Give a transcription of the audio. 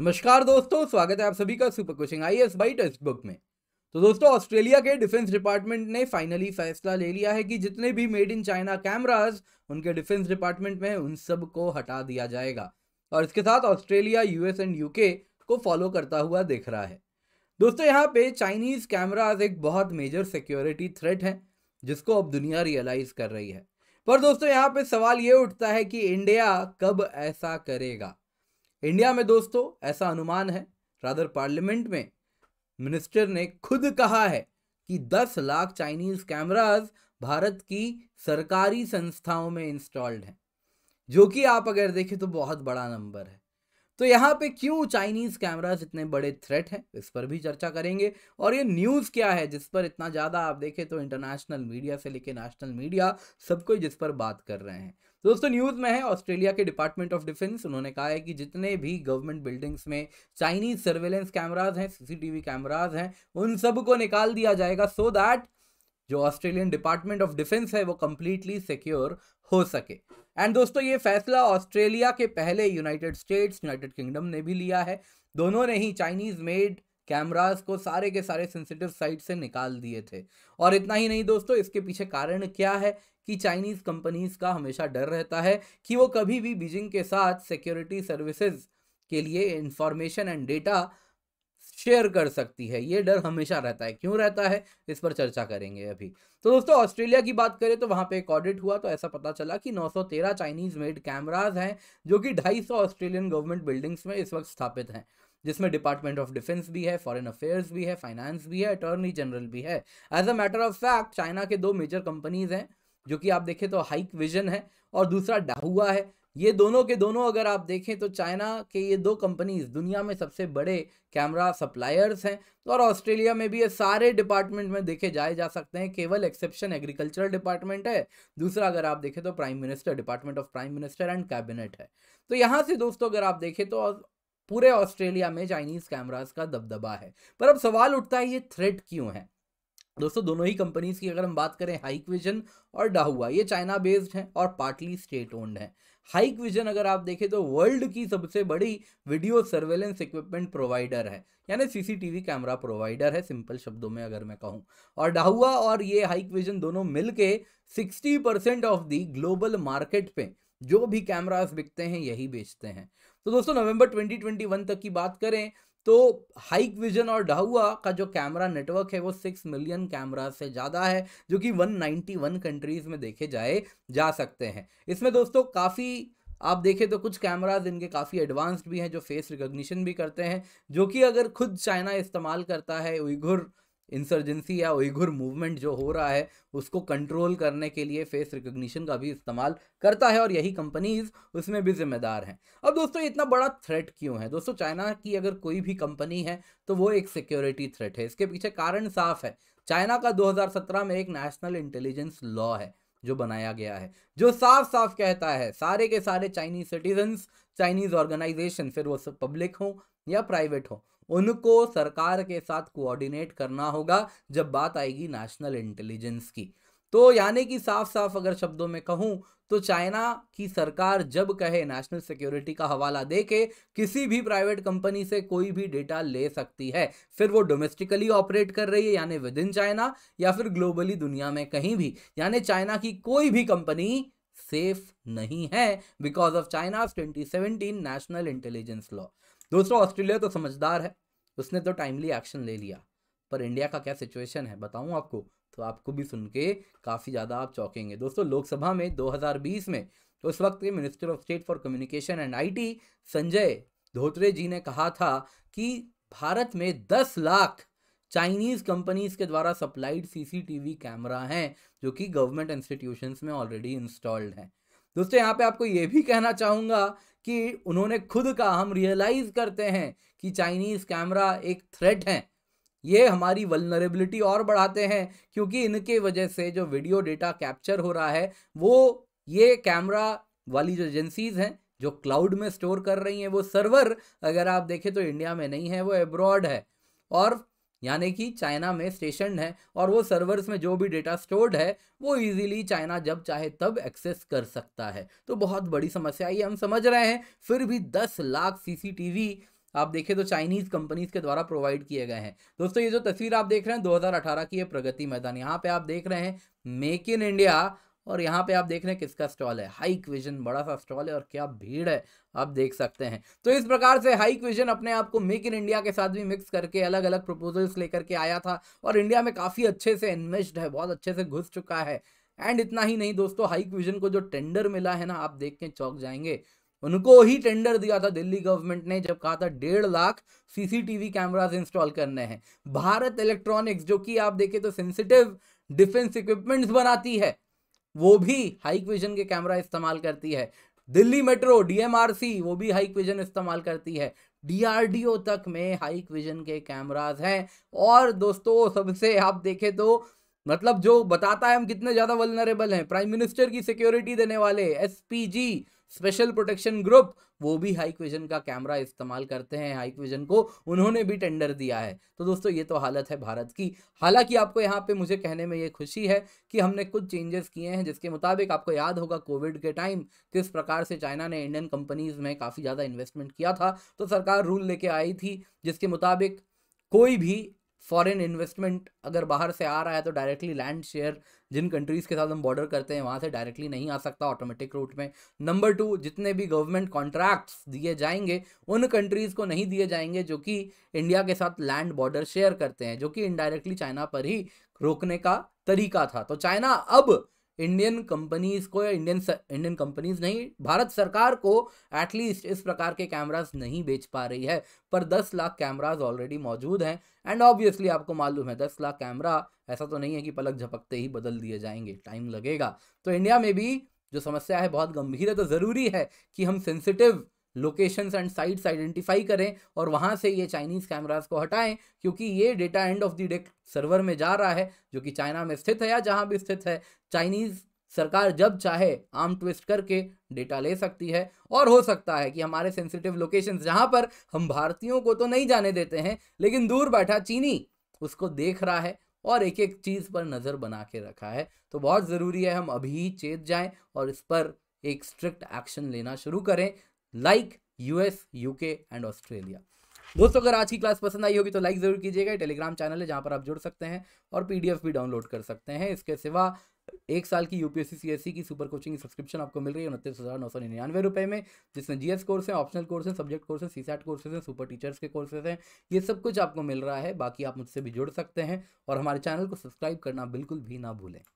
नमस्कार दोस्तों स्वागत है आप सभी का super coaching I S by text book में तो दोस्तों ऑस्ट्रेलिया के डिफेंस डिपार्टमेंट ने फाइनली फैसला ले लिया है कि जितने भी मेड इन चाइना कैमराज उनके डिफेंस डिपार्टमेंट में उन सब को हटा दिया जाएगा और इसके साथ ऑस्ट्रेलिया यूएस एंड यूके को फॉलो करता हुआ दिख रहा है दोस्तों यहाँ पे चाइनीज कैमराज एक बहुत मेजर सिक्योरिटी थ्रेट है जिसको अब दुनिया रियलाइज कर रही है पर दोस्तों यहाँ पे सवाल ये उठता है कि इंडिया कब ऐसा करेगा इंडिया में दोस्तों ऐसा अनुमान है रादर पार्लियामेंट में मिनिस्टर ने खुद कहा है कि 10 लाख चाइनीज कैमराज भारत की सरकारी संस्थाओं में इंस्टॉल्ड हैं जो कि आप अगर देखें तो बहुत बड़ा नंबर है तो यहाँ पे क्यों चाइनीज़ कैमराज इतने बड़े थ्रेट हैं इस पर भी चर्चा करेंगे और ये न्यूज़ क्या है जिस पर इतना ज़्यादा आप देखें तो इंटरनेशनल मीडिया से लेके नेशनल मीडिया सब कोई जिस पर बात कर रहे हैं दोस्तों न्यूज़ में है ऑस्ट्रेलिया के डिपार्टमेंट ऑफ डिफेंस उन्होंने कहा है कि जितने भी गवर्नमेंट बिल्डिंग्स में चाइनीज सर्वेलेंस कैमराज हैं सीसीटीवी कैमराज हैं उन सब को निकाल दिया जाएगा सो so दैट जो ऑस्ट्रेलियन डिपार्टमेंट ऑफ डिफेंस है वो कंप्लीटली सिक्योर हो सके एंड दोस्तों ये फैसला ऑस्ट्रेलिया के पहले यूनाइटेड स्टेट्स यूनाइटेड किंगडम ने भी लिया है दोनों ने ही चाइनीज मेड कैमराज को सारे के सारे सेंसिटिव साइट से निकाल दिए थे और इतना ही नहीं दोस्तों इसके पीछे कारण क्या है कि चाइनीज कंपनीज का हमेशा डर रहता है कि वो कभी भी बीजिंग के साथ सिक्योरिटी सर्विसेज के लिए इंफॉर्मेशन एंड डेटा शेयर कर सकती है ये डर हमेशा रहता है क्यों रहता है इस पर चर्चा करेंगे अभी तो दोस्तों ऑस्ट्रेलिया की बात करें तो वहाँ पे एक ऑडिट हुआ तो ऐसा पता चला कि 913 चाइनीज मेड कैमराज हैं जो कि 250 ऑस्ट्रेलियन गवर्नमेंट बिल्डिंग्स में इस वक्त स्थापित हैं जिसमें डिपार्टमेंट ऑफ डिफेंस भी है फॉरेन अफेयर्स भी है फाइनेंस भी है अटॉर्नी जनरल भी है as a matter of fact China के दो मेजर कंपनीज हैं जो कि आप देखें तो हाइक विजन है और दूसरा डाहुआ है ये दोनों के दोनों अगर आप देखें तो चाइना के ये दो कंपनीज दुनिया में सबसे बड़े कैमरा सप्लायर्स हैं और ऑस्ट्रेलिया में भी ये सारे डिपार्टमेंट में देखे जाए जा सकते हैं केवल एक्सेप्शन एग्रीकल्चरल डिपार्टमेंट है दूसरा अगर आप देखें तो prime minister department of prime minister and cabinet है तो यहाँ से दोस्तों अगर आप देखें तो पूरे ऑस्ट्रेलिया में चाइनीज़ कैमराज का दबदबा है पर अब सवाल उठता है ये थ्रेट क्यों है दोस्तों दोनों ही कंपनीज की अगर हम बात करें हाइक विजन और डाहुआ ये चाइना बेस्ड हैं और पार्टली स्टेट ओन्ड हैं हाइक विजन अगर आप देखें तो वर्ल्ड की सबसे बड़ी वीडियो सर्वेलेंस इक्विपमेंट प्रोवाइडर है यानी सीसीटीवी कैमरा प्रोवाइडर है सिंपल शब्दों में अगर मैं कहूँ और डाहुआ और ये हाइक विजन दोनों मिल के percent of the global market पे जो भी कैमरास बिकते हैं यही बेचते हैं तो दोस्तों नवंबर 2021 तक की बात करें तो हाइक विजन और डाहुआ का जो कैमरा नेटवर्क है वो सिक्स मिलियन कैमरा से ज़्यादा है जो कि 191 कंट्रीज़ में देखे जाए जा सकते हैं इसमें दोस्तों काफ़ी आप देखें तो कुछ कैमराज इनके काफ़ी एडवांस्ड भी हैं जो फेस रिकॉग्निशन भी करते हैं जो कि अगर खुद चाइना इस्तेमाल करता है उइघुर इंसर्जेंसी या उइुर मूवमेंट जो हो रहा है उसको कंट्रोल करने के लिए फेस रिकग्निशन का भी इस्तेमाल करता है और यही कंपनीज उसमें भी जिम्मेदार हैं अब दोस्तों इतना बड़ा थ्रेट क्यों है दोस्तों चाइना की अगर कोई भी कंपनी है तो वो एक सिक्योरिटी थ्रेट है इसके पीछे कारण साफ है चाइना का 2017 में एक नेशनल इंटेलिजेंस लॉ है जो बनाया गया है जो साफ साफ कहता है सारे के सारे चाइनीज सिटीजन्स चाइनीज ऑर्गेनाइजेशन फिर वो पब्लिक हो या प्राइवेट हो उनको सरकार के साथ कोऑर्डिनेट करना होगा जब बात आएगी नेशनल इंटेलिजेंस की तो यानी कि साफ साफ अगर शब्दों में कहूं तो चाइना की सरकार जब कहे नेशनल सिक्योरिटी का हवाला दे के किसी भी प्राइवेट कंपनी से कोई भी डेटा ले सकती है फिर वो डोमेस्टिकली ऑपरेट कर रही है यानी विद इन चाइना या फिर ग्लोबली दुनिया में कहीं भी यानी चाइना की कोई भी कंपनी सेफ नहीं है because of China seventeen national intelligence law दोस्तों ऑस्ट्रेलिया तो समझदार है उसने तो टाइमली एक्शन ले लिया पर इंडिया का क्या सिचुएशन है बताऊं आपको तो आपको भी सुन के काफ़ी ज़्यादा आप चौंकेंगे दोस्तों लोकसभा में 2020 में उस वक्त के minister of state for communication and IT Sanjay Dhotre ji ने कहा था कि भारत में 10 लाख चाइनीज कंपनीज के द्वारा सप्लाइड सीसीटीवी कैमरा हैं जो कि गवर्नमेंट इंस्टीट्यूशंस में ऑलरेडी इंस्टॉल्ड हैं दोस्तों यहाँ पे आपको ये भी कहना चाहूँगा कि उन्होंने खुद का हम रियलाइज़ करते हैं कि चाइनीज़ कैमरा एक थ्रेट है ये हमारी वलनरेबिलिटी और बढ़ाते हैं क्योंकि इनके वजह से जो वीडियो डेटा कैप्चर हो रहा है वो ये कैमरा वाली जो एजेंसीज़ हैं जो क्लाउड में स्टोर कर रही हैं वो सर्वर अगर आप देखें तो इंडिया में नहीं है वो एब्रॉड है और यानी कि चाइना में स्टेशन है और वो सर्वर्स में जो भी डेटा स्टोर्ड है वो इजीली चाइना जब चाहे तब एक्सेस कर सकता है तो बहुत बड़ी समस्या ये हम समझ रहे हैं फिर भी दस लाख सीसीटीवी आप देखें तो चाइनीज़ कंपनीज़ के द्वारा प्रोवाइड किए गए हैं दोस्तों ये जो तस्वीर आप देख रहे हैं 2018 की है प्रगति मैदान यहाँ पे आप देख रहे हैं मेक इन इंडिया और यहाँ पे आप देख रहे हैं किसका स्टॉल है हाइक विजन बड़ा सा स्टॉल है और क्या भीड़ है आप देख सकते हैं तो इस प्रकार से हाइक विजन अपने आप को मेक इन इंडिया के साथ भी मिक्स करके अलग अलग प्रपोजल्स लेकर के आया था और इंडिया में काफ़ी अच्छे से इन्वेस्ट है बहुत अच्छे से घुस चुका है एंड इतना ही नहीं दोस्तों हाइक विजन को जो टेंडर मिला है ना आप देख के चौक जाएंगे उनको ही टेंडर दिया था दिल्ली गवर्नमेंट ने जब कहा था डेढ़ लाख सीसीटीवी कैमराज इंस्टॉल करने हैं भारत इलेक्ट्रॉनिक्स जो कि आप देखें तो सेंसिटिव डिफेंस इक्विपमेंट्स बनाती है वो भी हाइक विजन के कैमरा इस्तेमाल करती है दिल्ली मेट्रो डीएमआरसी वो भी हाइक विजन इस्तेमाल करती है डीआरडीओ तक में हाइक विजन के कैमराज हैं और दोस्तों सबसे आप देखें तो मतलब जो बताता है हम कितने ज़्यादा वलनरेबल हैं प्राइम मिनिस्टर की सिक्योरिटी देने वाले एसपीजी स्पेशल प्रोटेक्शन ग्रुप वो भी हाइक विजन का कैमरा इस्तेमाल करते हैं हाइक विजन को उन्होंने भी टेंडर दिया है तो दोस्तों ये तो हालत है भारत की हालांकि आपको यहाँ पे मुझे कहने में ये खुशी है कि हमने कुछ चेंजेस किए हैं जिसके मुताबिक आपको याद होगा कोविड के टाइम किस प्रकार से चाइना ने इंडियन कंपनीज में काफ़ी ज़्यादा इन्वेस्टमेंट किया था तो सरकार रूल लेके आई थी जिसके मुताबिक कोई भी फॉरेन इन्वेस्टमेंट अगर बाहर से आ रहा है तो डायरेक्टली लैंड शेयर जिन कंट्रीज़ के साथ हम बॉर्डर करते हैं वहाँ से डायरेक्टली नहीं आ सकता ऑटोमेटिक रूट में नंबर टू जितने भी गवर्नमेंट कॉन्ट्रैक्ट्स दिए जाएंगे उन कंट्रीज़ को नहीं दिए जाएंगे जो कि इंडिया के साथ लैंड बॉर्डर शेयर करते हैं जो कि इनडायरेक्टली चाइना पर ही रोकने का तरीका था तो चाइना अब इंडियन कंपनीज को या इंडियन इंडियन कंपनीज नहीं भारत सरकार को एटलीस्ट इस प्रकार के कैमराज नहीं बेच पा रही है पर दस लाख कैमराज ऑलरेडी मौजूद हैं एंड ऑब्वियसली आपको मालूम है दस लाख कैमरा ऐसा तो नहीं है कि पलक झपकते ही बदल दिए जाएंगे टाइम लगेगा तो इंडिया में भी जो समस्या है बहुत गंभीर है तो ज़रूरी है कि हम sensitive locations and sites identify करें और वहाँ से ये चाइनीज़ कैमराज को हटाएं क्योंकि ये data end of the day server में जा रहा है जो कि चाइना में स्थित है या जहाँ भी स्थित है चाइनीज़ सरकार जब चाहे आर्म ट्विस्ट करके डेटा ले सकती है और हो सकता है कि हमारे सेंसिटिव लोकेशंस जहाँ पर हम भारतीयों को तो नहीं जाने देते हैं लेकिन दूर बैठा चीनी उसको देख रहा है और एक एक चीज़ पर नज़र बना के रखा है तो बहुत ज़रूरी है हम अभी ही चेत जाएं और इस पर एक स्ट्रिक्ट एक्शन लेना शुरू करें like US UK and Australia दोस्तों अगर आज की क्लास पसंद आई होगी तो लाइक ज़रूर कीजिएगा टेलीग्राम चैनल है जहाँ पर आप जुड़ सकते हैं और पीडीएफ भी डाउनलोड कर सकते हैं इसके सिवा एक साल की यूपीएससी सीएससी e की सुपर कोचिंग की सब्सक्रिप्शन आपको मिल रही है उनतीस हज़ार नौ सौ निन्यानवे रुपये में जिसमें जीएस कोर्स है ऑप्शनल कोर्स है सब्जेक्ट कोर्स है सैट कोर्सेज हैं सुपर टीचर्स के कोर्सेज हैं ये सब कुछ आपको मिल रहा है बाकी आप मुझसे भी जुड़ सकते हैं और हमारे चैनल को सब्सक्राइब करना बिल्कुल भी ना भूलें